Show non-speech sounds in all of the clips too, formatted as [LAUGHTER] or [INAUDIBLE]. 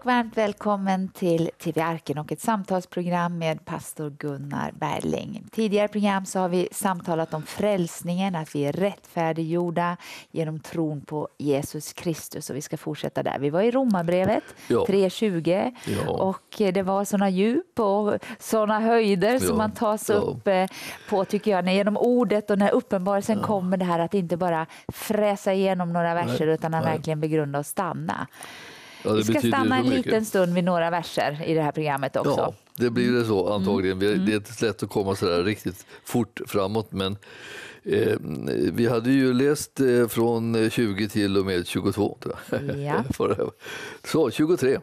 och varmt välkommen till TV Arken och ett samtalsprogram med pastor Gunnar Berling. Tidigare program så har vi samtalat om frälsningen, att vi är rättfärdiggjorda genom tron på Jesus Kristus och vi ska fortsätta där. Vi var i Romarbrevet ja. 3.20 ja. och eh, det var sådana djup och sådana höjder ja. som man tas upp eh, på tycker jag, genom ordet och när uppenbarelsen kommer det här att inte bara fräsa igenom några verser Nej. utan att Nej. verkligen begrunda och stanna. Ja, vi ska stanna en liten stund vid några verser i det här programmet också. Ja, det blir det så mm. antagligen. Mm. Det är inte lätt att komma så där riktigt fort framåt men eh, vi hade ju läst eh, från 20 till och med 22. Ja. [LAUGHS] så 23.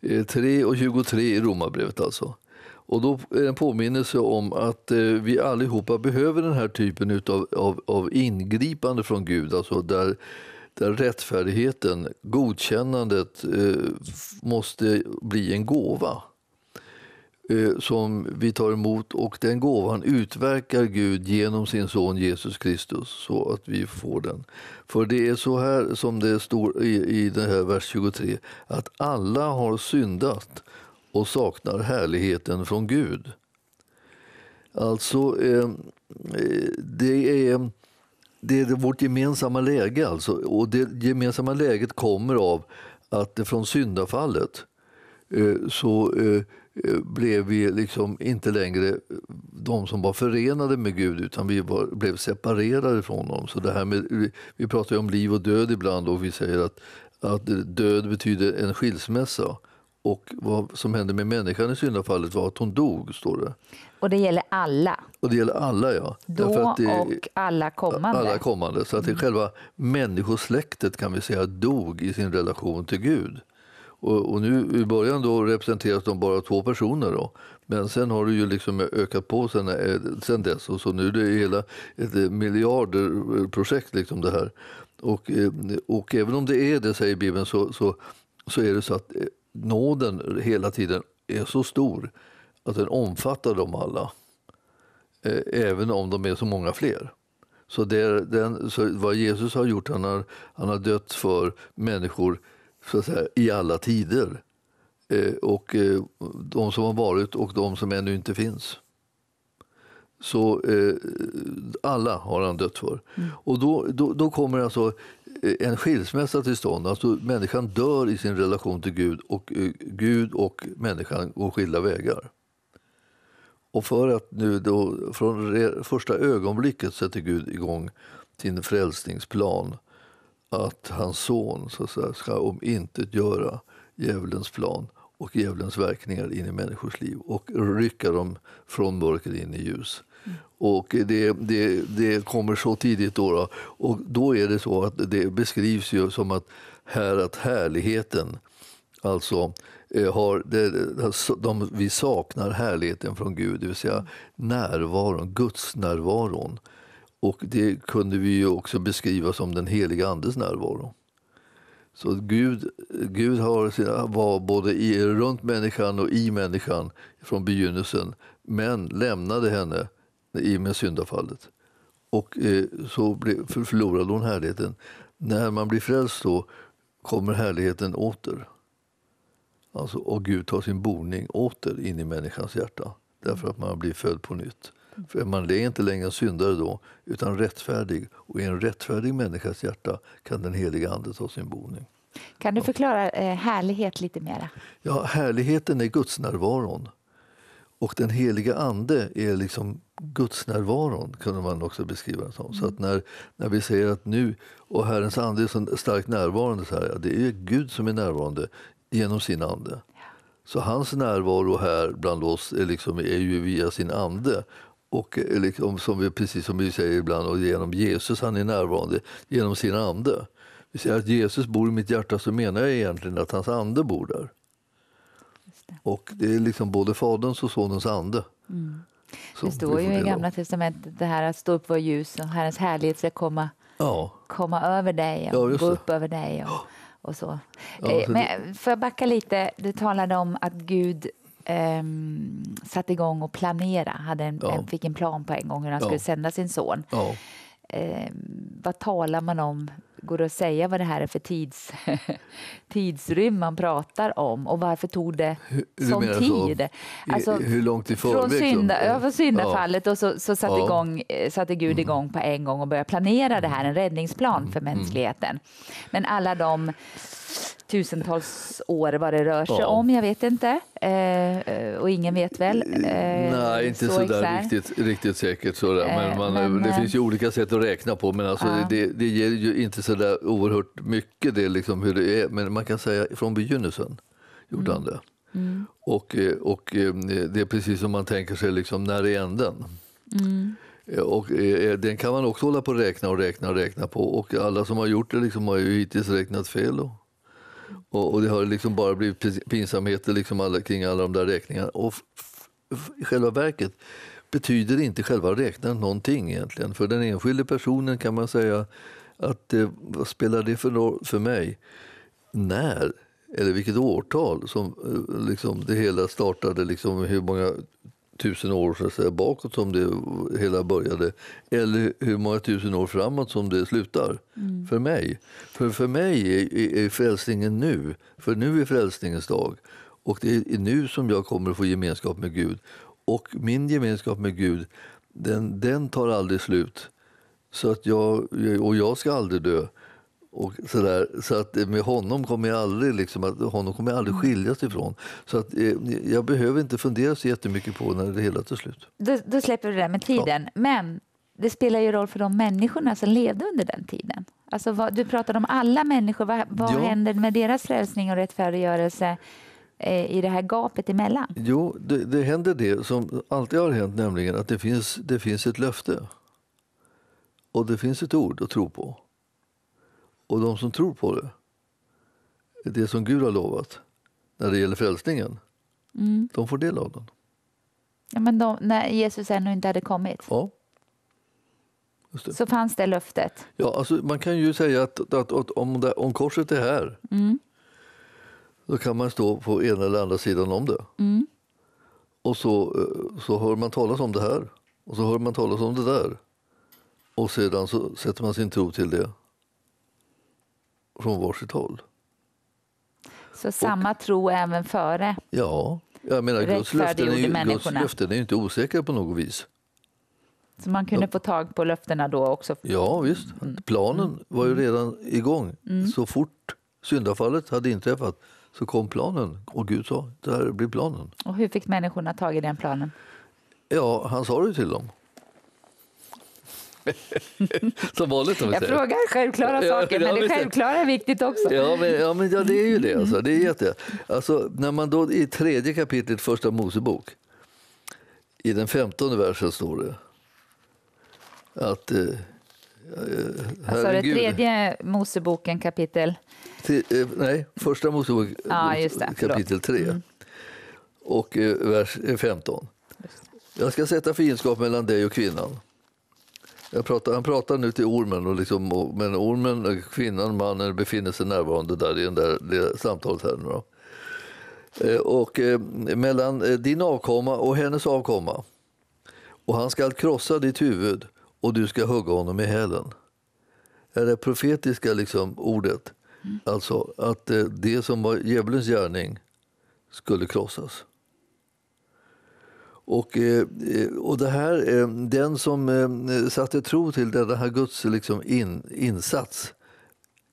Eh, 3 och 23 i romabrevet alltså. Och då är det en påminnelse om att eh, vi allihopa behöver den här typen utav, av, av ingripande från Gud, alltså där där rättfärdigheten, godkännandet, eh, måste bli en gåva eh, som vi tar emot och den gåvan utverkar Gud genom sin son Jesus Kristus så att vi får den. För det är så här som det står i, i den här vers 23 att alla har syndat och saknar härligheten från Gud. Alltså, eh, det är det är vårt gemensamma läge alltså. Och det gemensamma läget kommer av att från syndafallet eh, så eh, eh, blev vi liksom inte längre de som var förenade med Gud utan vi var, blev separerade från honom. Så det här med, vi pratar om liv och död ibland och vi säger att, att död betyder en skilsmässa. Och vad som hände med människan i syndafallet var att hon dog, står det. Och det gäller alla? Och det gäller alla, ja. Då det, och alla kommande? Alla kommande. Så att det mm. själva människosläktet kan vi säga dog i sin relation till Gud. Och, och, nu i början då representeras de bara två personer då. Men sen har det ju liksom ökat på sen, eh, sen dess och så nu är det hela ett eh, miljardprojekt. Eh, liksom det här. Och, och även om det är det, säger Bibeln, så, så, så är det så att nåden hela tiden är så stor att den omfattar dem alla, eh, även om de är så många fler. Så, den, så vad Jesus har gjort, han har, han har dött för människor så att säga, i alla tider. Eh, och eh, de som har varit och de som ännu inte finns. Så eh, alla har han dött för. Mm. Och då, då, då, kommer alltså en skilsmässa till stånd. Alltså människan dör i sin relation till Gud och eh, Gud och människan går skilda vägar. Och för att nu då från första ögonblicket sätter Gud igång sin frälsningsplan att hans son så att säga, ska om intet göra djävulens plan och djävulens verkningar in i människors liv och rycka dem från mörker in i ljus. Och det, det, det kommer så tidigt. Då, då, Och då är det så att det beskrivs ju som att, här, att härligheten, alltså eh, har det, de, vi saknar härligheten från Gud, det vill säga närvaron, Guds närvaron. Och det kunde vi ju också beskriva som den heliga Andes närvaro. Så Gud, Gud har sina, var både i, runt människan och i människan från begynnelsen, men lämnade henne i och med syndafallet. Och eh, så förlorade hon härligheten. När man blir frälst då kommer härligheten åter. Alltså, och Gud tar sin boning åter in i människans hjärta därför att man blir född på nytt. För man är inte längre syndare då, utan rättfärdig. Och i en rättfärdig människas hjärta kan den heliga Ande ta sin boning. Kan du förklara eh, härlighet lite mera? Ja, härligheten är gudsnärvaron. Och den heliga ande är liksom gudsnärvaron, kunde man också beskriva det som. Så att mm. när, när vi säger att nu, och Herrens ande är så starkt närvarande, så här, det är Gud som är närvarande genom sin ande. Så hans närvaro här bland oss är, liksom, är ju via sin ande. Och liksom, som vi, precis som vi säger ibland, och genom Jesus han är närvarande, genom sin ande. Vi säger att Jesus bor i mitt hjärta så menar jag egentligen att hans ande bor där det. Och det är liksom både Faderns och Sonens ande. Mm. Det står ju i Gamla testamentet det här att stå upp vår ljus och Herrens härlighet ska komma, ja. komma över dig och ja, gå upp över dig. Och, och så. Ja, eh, Men får jag backa lite? Du talade om att Gud um, satte igång och planerade en, ja. en, fick en plan på en gång hur han skulle sända sin son. Eh, vad talar man om Går det att säga vad det här är för tids, [LAUGHS] tidsrymd man pratar om och varför tog det hur, sån tid? Så? Alltså, hur långt ifrån? Från synda, liksom? syndafallet ja. och så, så satte, ja. igång, eh, satte Gud mm. igång på en gång och började planera det här, en mm. räddningsplan för mm. Mm. mänskligheten. Men alla de tusentals år vad det rör sig ja. om, jag vet inte. Eh, och ingen vet väl? Mm, eh, Nej, inte så sådär riktigt, riktigt säkert. Sådär. Men, eh, man, men det finns ju olika sätt att räkna på, men alltså, ja. det, det, ger ju inte så där oerhört mycket det liksom hur det är. Men man kan säga från begynnelsen gjorde han mm. det. Mm. Och, och det är precis som man tänker sig, liksom, när är änden? Mm. Och den kan man också hålla på och räkna och räkna och räkna på. Och alla som har gjort det liksom har ju hittills räknat fel. Och, och, och det har liksom bara blivit pinsamheter liksom alla, kring alla de där räkningarna. Och i själva verket betyder inte själva räknaren någonting egentligen. För den enskilde personen kan man säga att eh, vad spelar det för, för mig? När? Eller vilket årtal som eh, liksom, det hela startade? Liksom, hur många tusen år så att säga, bakåt som det hela började eller hur många tusen år framåt som det slutar. Mm. För mig För för mig är, är frälsningen nu, för nu är frälsningens dag. Och det är nu som jag kommer att få gemenskap med Gud. Och min gemenskap med Gud, den, den tar aldrig slut. Så att jag, och jag ska aldrig dö. Och så, så att med honom kommer jag aldrig, liksom, honom kommer jag aldrig mm. skiljas ifrån. Så att, eh, jag behöver inte fundera så jättemycket på när det hela tar slut. Då, då släpper du det med tiden. Ja. Men det spelar ju roll för de människorna som levde under den tiden. Alltså, vad, du pratar om alla människor. Vad, vad ja. händer med deras frälsning och rättfärdiggörelse? Eh, i det här gapet emellan? Jo, det, det händer det som alltid har hänt, nämligen att det finns, det finns ett löfte. Och det finns ett ord att tro på och de som tror på det, det som Gud har lovat när det gäller frälsningen, mm. de får del av den. Ja, men de, när Jesus ännu inte hade kommit? Ja. Så fanns det löftet? Ja, alltså, man kan ju säga att, att, att, att om, det, om korset är här mm. då kan man stå på ena eller andra sidan om det. Mm. Och så, eh, så hör man talas om det här och så hör man talas om det där. Och sedan så sätter man sin tro till det från varsitt håll. Så samma och, tro även före? Ja, jag menar Guds löften, är, Guds löften är inte osäkra på något vis. Så man kunde ja. få tag på löftena då också? Ja, visst. Mm. Planen mm. var ju redan igång. Mm. Så fort syndafallet hade inträffat så kom planen och Gud sa det här blir planen. Och hur fick människorna tag i den planen? Ja, han sa det till dem. [LAUGHS] Som vanligt Jag säger. frågar självklara saker, ja, men det självklara är viktigt också. Ja, men, ja, men, ja, det är ju det. Alltså. det är jätte... alltså, när man då i tredje kapitlet, första Mosebok, i den femtonde versen står det att eh, eh Alltså det tredje Moseboken kapitel? T eh, nej, första Moseboken ja, kapitel 3 mm. och eh, vers 15. Jag ska sätta fiendskap mellan dig och kvinnan Pratar, han pratar nu till ormen, och liksom, och, men ormen, kvinnan, mannen befinner sig närvarande där i den där, det samtalet. Här nu eh, och eh, mellan eh, din avkomma och hennes avkomma. Och han skall krossa ditt huvud och du ska hugga honom i hälen. Det är det profetiska liksom, ordet, mm. alltså att eh, det som var djävulens gärning skulle krossas. Och, eh, eh, och det här, eh, den som satte tro till den här Guds liksom in, insats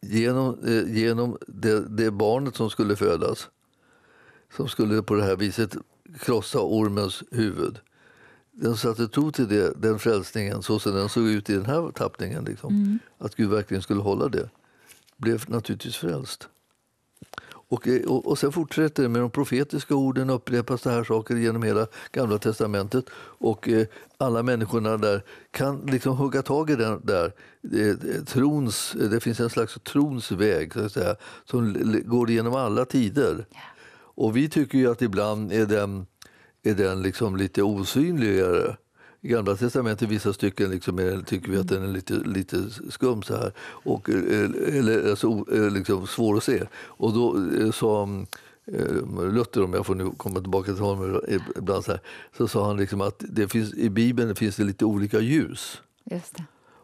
genom, genom det, det, barnet som skulle födas som skulle på det här viset krossa ormens huvud. Den satte tro till det, den frälsningen, så som den såg ut i den här tappningen. Liksom. Mm. Att Gud verkligen skulle hålla det. Blev naturligtvis frälst. Och, och, och sen fortsätter det med de profetiska orden, upprepas det här saker genom hela Gamla testamentet. Och eh, alla människorna där kan liksom hugga tag i den där eh, trons, det finns en slags trons väg så att säga, som går genom alla tider. Och vi tycker ju att ibland är den, är den liksom lite osynligare i Gamla testamentet vissa stycken liksom, eh, tycker vi att den är lite, lite skum så här. Och, eh, eller alltså, eh, liksom, svår att se. Och då sa Luther, om jag får nu komma tillbaka till honom ibland, så, här, så sa han liksom att det finns, i Bibeln finns det lite olika ljus. Just det.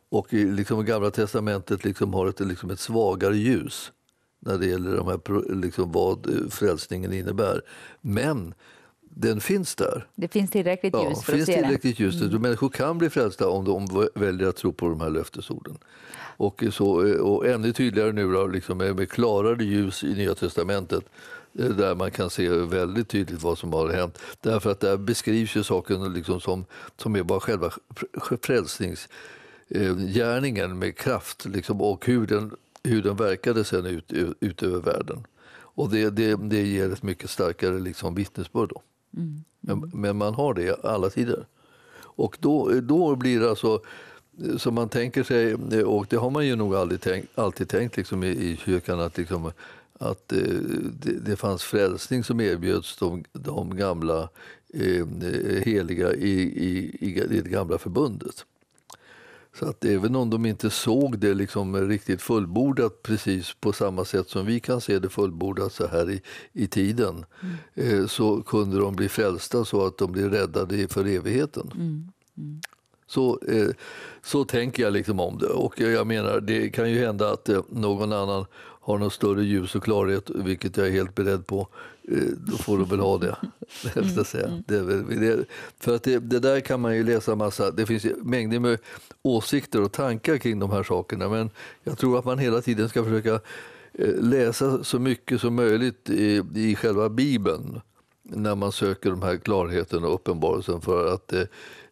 Och i liksom, Gamla testamentet liksom, har ett, liksom, ett svagare ljus när det gäller de här, liksom, vad frälsningen innebär. Men den finns där. Det finns tillräckligt ljus ja, för finns att se tillräckligt den. Ljus. Mm. Människor kan bli frälsta om de väljer att tro på de här löftesorden. Och, så, eh, och ännu tydligare nu då, liksom med, med klarare ljus i Nya testamentet eh, där man kan se väldigt tydligt vad som har hänt. Därför att där beskrivs ju saken liksom som, som är bara själva frälsningsgärningen eh, med kraft liksom, och hur den, hur den verkade sen ut, ut över världen. Och det, det, det ger ett mycket starkare liksom, vittnesbörd. Då. Mm. Men, men, man har det alla tider. Och då, då blir det alltså, som man tänker sig, och det har man ju nog aldrig tänkt, alltid tänkt liksom i, i kyrkan, att, liksom, att eh, det, det, fanns frälsning som erbjöds de, de gamla eh, eh heliga i, i, i det gamla förbundet. Så att även om de inte såg det liksom riktigt fullbordat precis på samma sätt som vi kan se det fullbordat så här i, i tiden mm. Eh, så kunde de bli frälsta så att de blev räddade för evigheten. Mm. Mm. Så, eh, så tänker jag liksom om det. Och jag menar, det kan ju hända att eh, någon annan har något större ljus och klarhet, vilket jag är helt beredd på, eh, då får de väl ha det. [LAUGHS] [LAUGHS] Mm, mm. Det, för att det, det, där kan man ju läsa massa, det finns mängder med åsikter och tankar kring de här sakerna, men jag tror att man hela tiden ska försöka eh, läsa så mycket som möjligt i, i själva Bibeln när man söker de här klarheten och uppenbarelsen för att eh,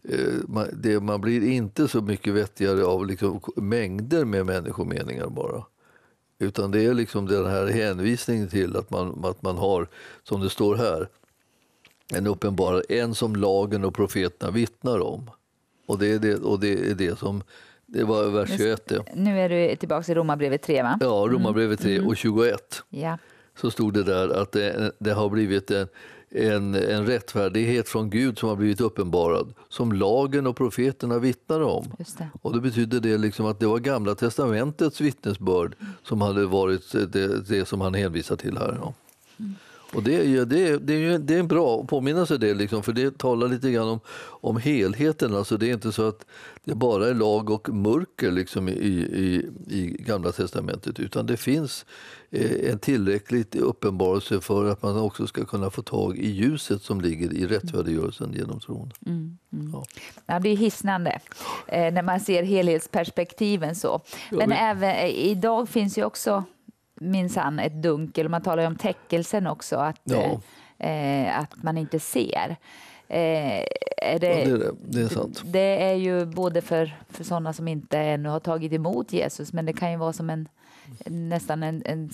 eh man, det, man blir inte så mycket vettigare av liksom mängder med människomeningar bara. Utan det är liksom den här hänvisningen till att man, att man har, som det står här, en uppenbar, en som lagen och profeterna vittnar om. Och det är det, och det, är det som det var vers 21. Nu är du tillbaka i Romarbrevet 3, va? Ja, Romarbrevet 3 mm. och 21. Mm. Ja. Så stod det där att det, det har blivit en, en, en rättfärdighet från Gud som har blivit uppenbarad, som lagen och profeterna vittnade om. Det. Och det betyder det liksom att det var Gamla testamentets vittnesbörd som hade varit det, det som han hänvisar till här. Ja. Och det, är, det, är, det, är, det är bra att påminna sig det, liksom, för det talar lite grann om, om helheten. Alltså, det är inte så att det bara är lag och mörker liksom, i, i, i Gamla testamentet utan det finns eh, en tillräcklig uppenbarelse för att man också ska kunna få tag i ljuset som ligger i rättfärdiggörelsen genom tron. Mm, mm. Ja. ja. det är hisnande eh, när man ser helhetsperspektiven. så. Men ja, vi... även, eh, idag finns ju också minsann ett dunkel. Man talar ju om täckelsen också, att, ja. eh, att man inte ser. Eh, är det, ja, det, är det. det, är sant. Det är ju både för, för sådana som inte ännu har tagit emot Jesus, men det kan ju vara som en nästan en, en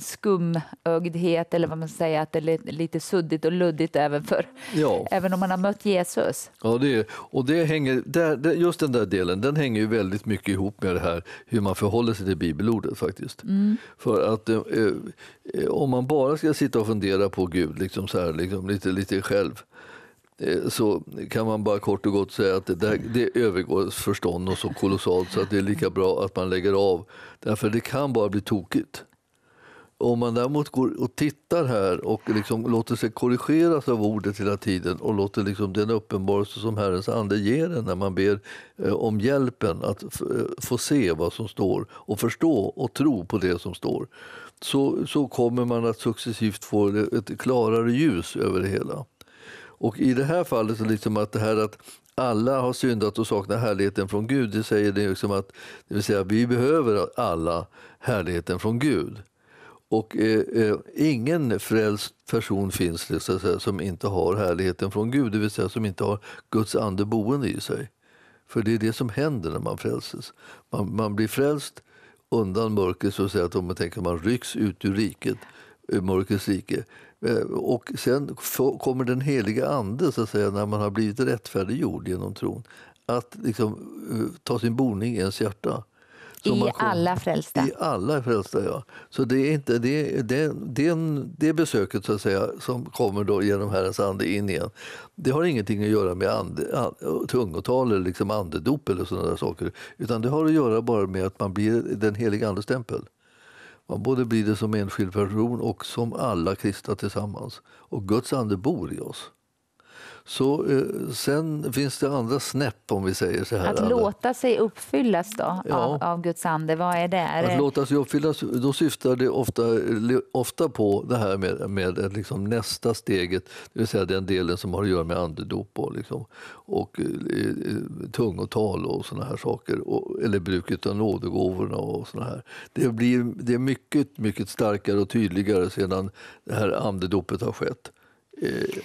skumögdhet eller vad man säger, att det är lite suddigt och luddigt även, för, ja. även om man har mött Jesus. Ja, det och det hänger, där, just den där delen den hänger ju väldigt mycket ihop med det här hur man förhåller sig till bibelordet faktiskt. Mm. För att eh, eh om man bara ska sitta och fundera på Gud liksom så här, liksom, lite, lite själv Eh, så kan man bara kort och gott säga att det, där, det övergår förstånd och så kolossalt så att det är lika bra att man lägger av. Därför det kan bara bli tokigt. Om man däremot går och tittar här och liksom låter sig korrigeras av ordet hela tiden och låter liksom den uppenbarelse som Herrens ande ger en när man ber eh, om hjälpen att eh, få se vad som står och förstå och tro på det som står så, så kommer man att successivt få ett klarare ljus över det hela. Och i det här fallet, så liksom att det här att alla har syndat och saknar härligheten från Gud, det säger det liksom att det vill säga, vi behöver alla härligheten från Gud. Och eh, eh, ingen frälst person finns det, så säga, som inte har härligheten från Gud, det vill säga som inte har Guds ande boende i sig. För det är det som händer när man frälses. Man, man blir frälst undan mörkret, så att säga, att om man tänker man rycks ut ur riket, ur eh, mörkrets rike. Eh, och sen kommer den heliga ande, så att säga, när man har blivit rättfärdiggjord genom tron, att liksom, eh, ta sin boning i ens hjärta. I alla frälsta? I alla frälsta, ja. Så det är inte det, det, det, det besöket så att säga, som kommer då genom Herrens ande in igen, det har ingenting att göra med ande, and, tungotal eller liksom andedop eller sådana saker, utan det har att göra bara med att man blir den heliga andes stämpel. Man både blir det som enskild person och som alla kristna tillsammans. Och Guds ande bor i oss. Så eh, sen finns det andra snäpp om vi säger så här. Att låta sig uppfyllas då ja. av, av, Guds ande, vad är det? att låta sig uppfyllas, då syftar det ofta, ofta på det här med, med liksom nästa steget, det vill säga den delen som har att göra med andedop och, liksom, och eh, tungotal och sådana här saker, och, eller bruket av nådegåvorna och sådana här. Det, blir, det är mycket, mycket starkare och tydligare sedan det här andedopet har skett. Eh,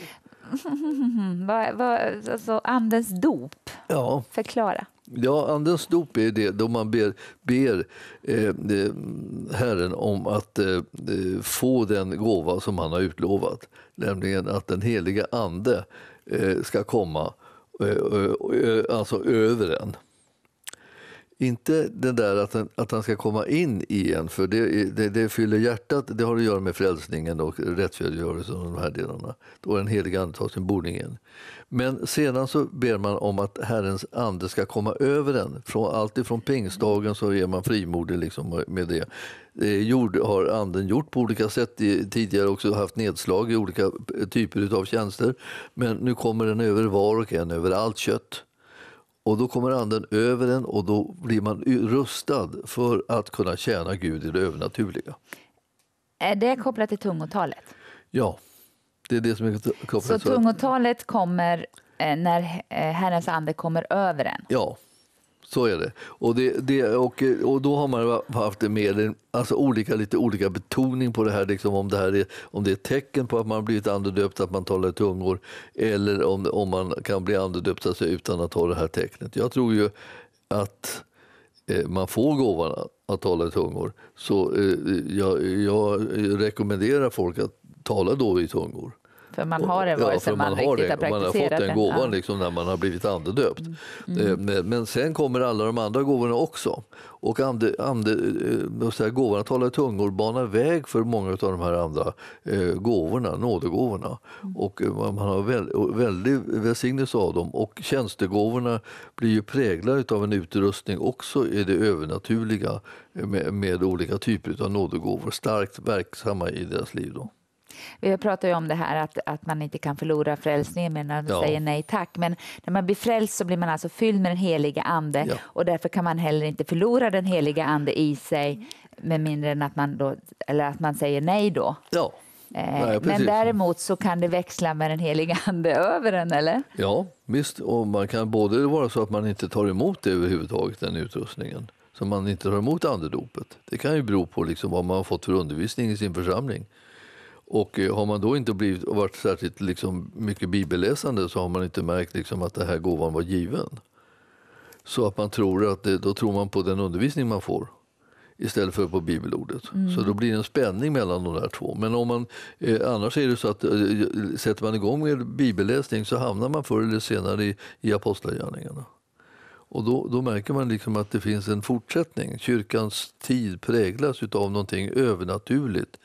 [LAUGHS] vad, vad, alltså andens dop? Ja. Förklara. Ja, andens dop är det då man ber, ber eh, Herren om att eh, eh, få den gåva som han har utlovat. Nämligen att den heliga Ande eh, ska komma eh, alltså över en. Inte det där att han, att han ska komma in i en, för det, det, det fyller hjärtat. Det har att göra med frälsningen och rättfärdiggörelsen och de här delarna. Då den helige Ande tar sin boning in. Men sedan så ber man om att Herrens ande ska komma över en. Från, allt pingstdagen så är man frimodig liksom med det. Eh, jord har anden gjort på olika sätt. Tidigare också haft nedslag i olika typer av tjänster. Men nu kommer den över var och en, över allt kött. Och då kommer anden över en och då blir man rustad för att kunna tjäna Gud i det övernaturliga. Är det kopplat till tungotalet? Ja, det är det som är kopplat. Så tungotalet kommer eh, när eh, Herrens ande kommer över en? Ja, så är det. Och, det, det, och, och då har man haft med alltså olika, lite olika betoning på det här. Liksom om, det här är, om det är tecken på att man blivit andedöpt, att man talar i tungor eller om, om man kan bli andedöpt alltså, utan att ha det här tecknet. Jag tror ju att eh, man får gåvan att tala i tungor. Så eh, jag, jag rekommenderar folk att tala då i tungor. För man har det vare sig ja, man, man riktigt har, har Man har fått den, gåvan ja. liksom när man har blivit andedöpt. Mm. Eh, mm. Men sen kommer alla de andra gåvorna också. Och ande, ande, här, eh, gåvorna talar tungor banar väg för många av de här andra eh, gåvorna, nådegåvorna. Mm. Och eh, man har väl, väldig välsignelse av dem. Och tjänstegåvorna blir ju präglade av en utrustning också i det övernaturliga med, med olika typer av nådegåvor, starkt verksamma i deras liv. Då. Vi pratar ju om det här att, att man inte kan förlora frälsningen men när man ja. säger nej tack. Men när man blir frälst så blir man alltså fylld med den heliga Ande ja. och därför kan man heller inte förlora den heliga Ande i sig med mindre än att man, då, eller att man säger nej då. Ja. Eh, nej, men däremot så kan det växla med den heliga Ande över en, eller? Ja, visst. Och man kan både vara så att man inte tar emot det överhuvudtaget, den utrustningen, så man inte tar emot andedopet. Det kan ju bero på liksom vad man har fått för undervisning i sin församling. Och eh, har man då inte blivit, varit särskilt liksom mycket bibelläsande så har man inte märkt liksom att den här gåvan var given. Så att man tror att det, då tror man på den undervisning man får istället för på bibelordet. Mm. Så då blir det en spänning mellan de där två. Men om man, eh, annars är det så att eh, sätter man igång med bibelläsning så hamnar man förr eller senare i, i apostlagärningarna. Och då, då, märker man liksom att det finns en fortsättning. Kyrkans tid präglas av någonting övernaturligt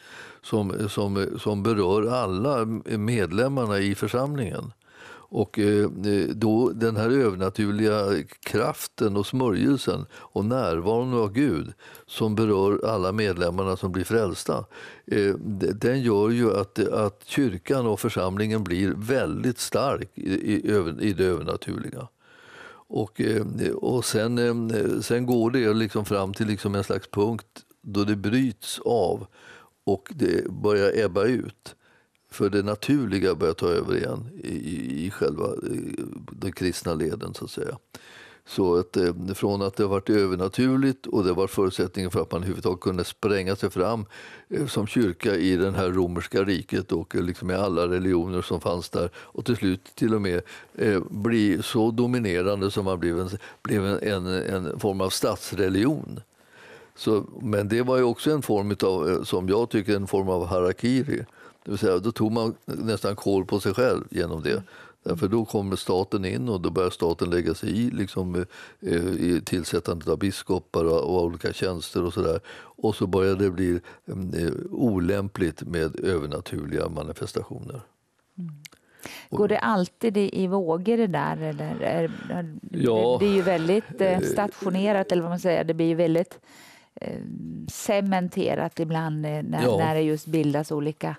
som, som, som berör alla medlemmarna i församlingen. Och eh, då den här övernaturliga kraften och smörjelsen och närvaron av Gud som berör alla medlemmarna som blir frälsta, eh, den gör ju att, att kyrkan och församlingen blir väldigt stark i, i, det övernaturliga. Och, eh, och sen, sen går det liksom fram till liksom en slags punkt då det bryts av och det börjar ebba ut. För det naturliga börjar ta över igen i, i själva eh, den kristna leden så att säga. Så att, eh, från att det har varit övernaturligt och det var förutsättningen för att man överhuvudtaget kunde spränga sig fram eh, som kyrka i det här romerska riket och liksom i alla religioner som fanns där och till slut till och med bli så dominerande som man blev en, blev en, en, en form av statsreligion. Så, men det var ju också en form av, eh, som jag tycker, en form av harakiri. Det vill säga, då tog man nästan koll på sig själv genom det. Mm. Därför då kommer staten in och då börjar staten lägga sig i, liksom, eh, eh, i tillsättandet av biskopar och, olika tjänster och sådär. Och så börjar det bli mm, olämpligt med övernaturliga manifestationer. Mm. Går det alltid i vågor det där? Eller är, ja, det, det är ju väldigt stationerat, eller vad man säger. Det blir ju väldigt Eh, cementerat ibland eh, när, ja. när det just bildas olika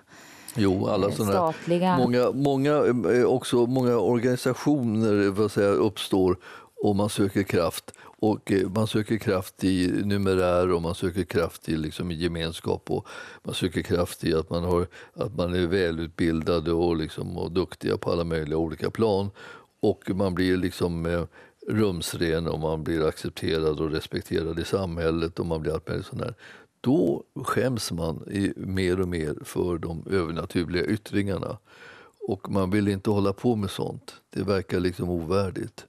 Jo, alla eh, sådana Många, många, också många organisationer vad säga, uppstår och man söker kraft. Och man söker kraft i numerär och man söker kraft i, liksom, gemenskap och man söker kraft i att man, har, att man är välutbildad och, liksom, och duktiga på alla möjliga olika plan. Och man blir liksom rumsren och man blir accepterad och respekterad i samhället och man blir allt möjligt sånt där. Då skäms man i, mer och mer för de övernaturliga yttringarna. Och man vill inte hålla på med sånt. Det verkar liksom ovärdigt.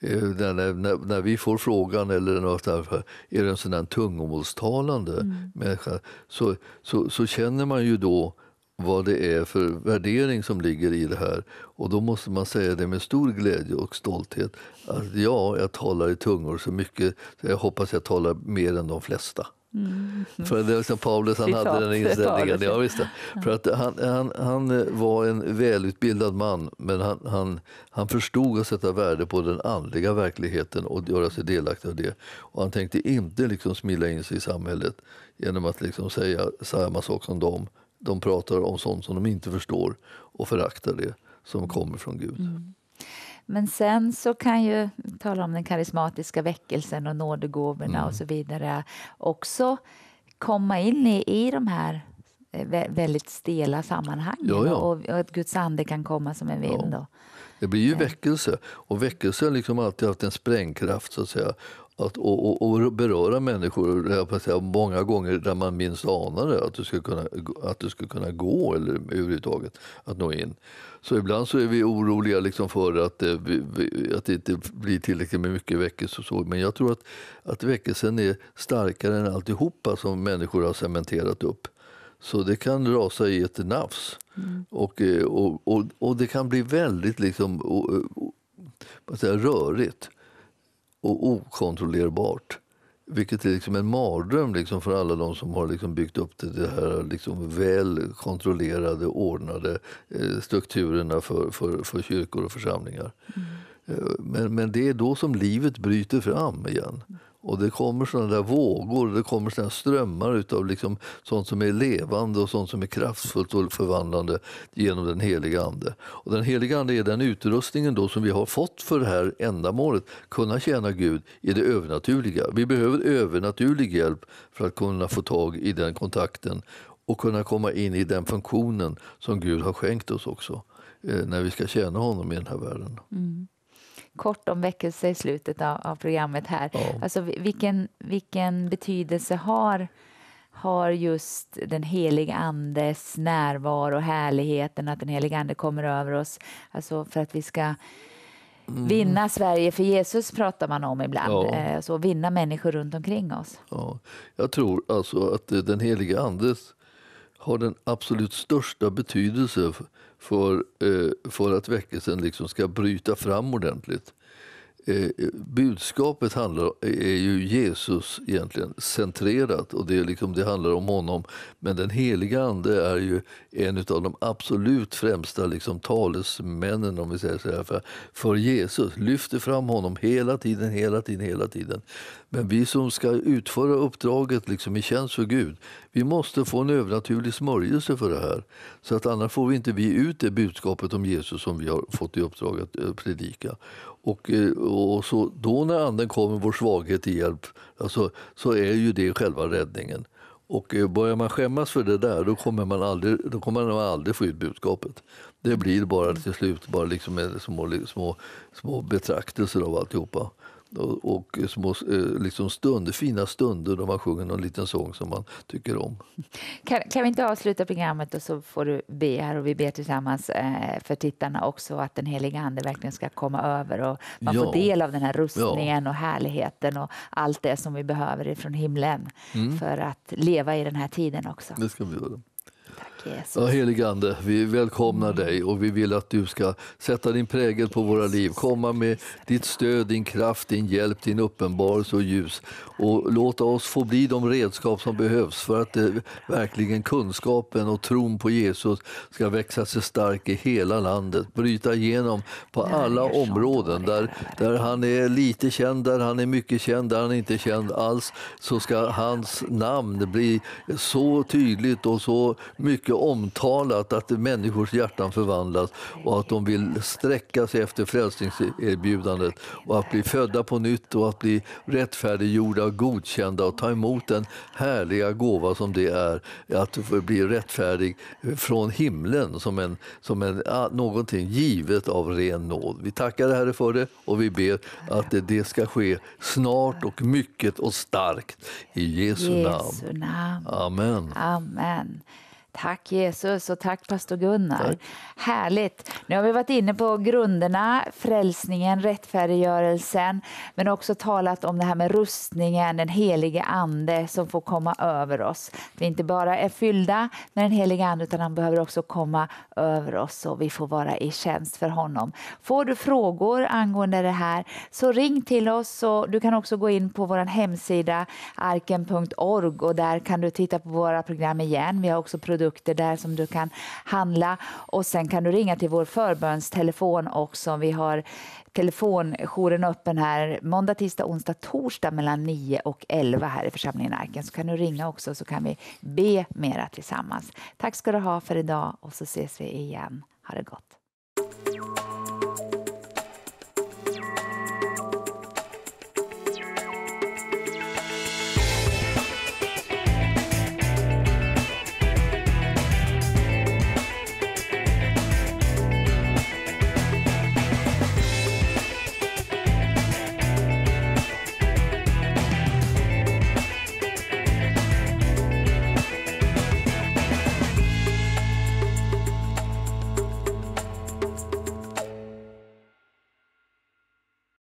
Eh, när, när, när, vi får frågan, eller något där, är det en sån där tungomålstalande mm. människa, så, så, så känner man ju då vad det är för värdering som ligger i det här. Och då måste man säga det med stor glädje och stolthet att ja, jag talar i tungor så mycket så jag hoppas jag talar mer än de flesta. Mm. För det liksom Paulus han [LAUGHS] hade den inställningen. Ja, visst För att han, han, han var en välutbildad man men han, han, han förstod att sätta värde på den andliga verkligheten och göra sig delaktig av det. Och han tänkte inte liksom smilla in sig i samhället genom att liksom säga samma sak som dem de pratar om sånt som de inte förstår och föraktar det som kommer från Gud. Mm. Men sen så kan ju, tala om den karismatiska väckelsen och nådegåvorna mm. och så vidare, också komma in i, i de här eh, väldigt stela sammanhangen ja, ja. Och, och, att Guds ande kan komma som en vind. Ja. Det blir ju väckelse. Och väckelse har liksom alltid haft en sprängkraft så att säga, att, och, och, och beröra människor säga, många gånger där man minst anade att du skulle kunna, att du skulle kunna gå eller överhuvudtaget att nå in. Så ibland så är vi oroliga liksom för att, eh, att det inte blir tillräckligt med mycket väckelse. Och så. Men jag tror att, att väckelsen är starkare än alltihopa som människor har cementerat upp. Så det kan rasa i ett nafs. Mm. Och, eh, och, och, och, det kan bli väldigt liksom, och, och, rörigt och okontrollerbart. Vilket är liksom en mardröm liksom för alla de som har liksom byggt upp det här liksom väl kontrollerade, ordnade eh, strukturerna för, för, för kyrkor och församlingar. Mm. Eh, men, men det är då som livet bryter fram igen. Och det kommer sådana där vågor, det kommer sådana strömmar utav liksom sånt som är levande och sånt som är kraftfullt och förvandlande genom den heliga Ande. Och den heliga Ande är den utrustningen då som vi har fått för det här ändamålet, kunna tjäna Gud i det övernaturliga. Vi behöver övernaturlig hjälp för att kunna få tag i den kontakten och kunna komma in i den funktionen som Gud har skänkt oss också eh, när vi ska tjäna honom i den här världen. Mm kort om väckelse i slutet av, av programmet här. Oh. Alltså, vilken, vilken betydelse har, har just den heliga Andes närvaro härligheten, att den heliga Ande kommer över oss, alltså för att vi ska Mm. Vinna Sverige för Jesus pratar man om ibland, ja. Eh, så alltså, vinna människor runt omkring oss. Ja. Jag tror alltså att eh, den heliga Andes har den absolut största betydelse för, eh, för att väckelsen liksom ska bryta fram ordentligt. Eh, budskapet handlar, är ju Jesus egentligen centrerat och det, är liksom, det handlar om honom. Men den heliga Ande är ju en av de absolut främsta liksom, talesmännen om vi säger så här, för, för Jesus. Lyfter fram honom hela tiden, hela tiden, hela tiden. Men vi som ska utföra uppdraget liksom, i tjänst för Gud, vi måste få en övernaturlig smörjelse för det här. Så att annars får vi inte vi ut det budskapet om Jesus som vi har fått i uppdrag att eh, predika. Och, eh, och så, då när anden kommer, vår svaghet till hjälp, alltså, så är ju det själva räddningen. Och eh, börjar man skämmas för det där, då kommer man aldrig, då kommer man aldrig få ut budskapet. Det blir bara till slut bara liksom eh, små, små, små betraktelser av alltihopa och, och små eh, liksom stunder, fina stunder då man sjunger någon liten sång som man tycker om. Kan, kan vi inte avsluta programmet och så får du be här och vi ber tillsammans eh, för tittarna också att den heliga Ande verkligen ska komma över och man ja. får del av den här rustningen ja. och härligheten och allt det som vi behöver ifrån himlen mm. för att leva i den här tiden också. Det ska vi göra. Jesus. Ja, heligande, vi välkomnar mm. dig och vi vill att du ska sätta din prägel på våra liv. Komma med ditt stöd, din kraft, din hjälp, din uppenbarelse och ljus. Och låta oss få bli de redskap som behövs för att det, eh, verkligen kunskapen och tron på Jesus ska växa sig stark i hela landet. Bryta igenom på alla områden. Där, där han är lite känd, där han är mycket känd, där han inte är känd alls så ska hans namn bli så tydligt och så mycket mycket omtalat att människors hjärtan förvandlas och att de vill sträcka sig efter frälsningserbjudandet och att bli födda på nytt och att bli rättfärdiggjorda och godkända och ta emot den härliga gåva som det är att bli rättfärdig från himlen som, en, som en, någonting givet av ren nåd. Vi tackar Herre för det och vi ber att det ska ske snart och mycket och starkt. I Jesu, Jesu namn. namn. Amen. Amen. Tack Jesus och tack pastor Gunnar. Tack. Härligt. Nu har vi varit inne på grunderna, frälsningen, rättfärdiggörelsen, men också talat om det här med rustningen, den helige ande som får komma över oss. Vi inte bara är fyllda med den helige ande utan han behöver också komma över oss och vi får vara i tjänst för honom. Får du frågor angående det här så ring till oss och du kan också gå in på vår hemsida arken.org och där kan du titta på våra program igen. Vi har också producerat produkter där som du kan handla. Och sen kan du ringa till vår förbönstelefon också. Vi har telefonjouren öppen här måndag, tisdag, onsdag, torsdag mellan 9 och 11 här i församlingen Arken. Så kan du ringa också så kan vi be mera tillsammans. Tack ska du ha för idag och så ses vi igen. Ha det gott.